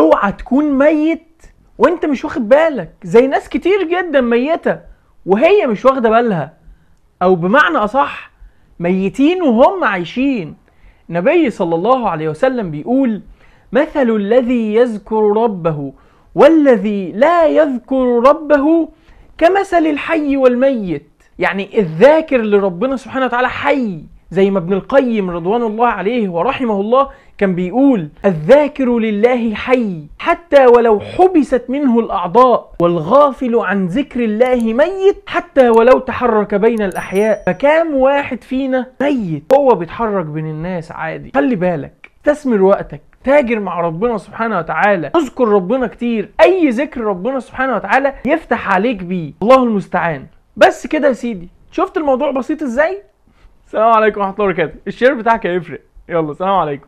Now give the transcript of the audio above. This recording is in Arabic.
اوعى تكون ميت وانت مش واخد بالك زي ناس كتير جدا ميته وهي مش واخده بالها او بمعنى اصح ميتين وهم عايشين النبي صلى الله عليه وسلم بيقول مثل الذي يذكر ربه والذي لا يذكر ربه كمثل الحي والميت يعني الذاكر لربنا سبحانه وتعالى حي زي ما ابن القيم رضوان الله عليه ورحمه الله كان بيقول الذاكر لله حي حتى ولو حبست منه الأعضاء والغافل عن ذكر الله ميت حتى ولو تحرك بين الأحياء فكام واحد فينا ميت هو بيتحرك بين الناس عادي خلي بالك استثمر وقتك تاجر مع ربنا سبحانه وتعالى اذكر ربنا كتير اي ذكر ربنا سبحانه وتعالى يفتح عليك بيه الله المستعان بس كده يا سيدي شفت الموضوع بسيط ازاي السلام عليكم ورحمه الله وبركاته الشير بتاعك هيفرق يلا سلام عليكم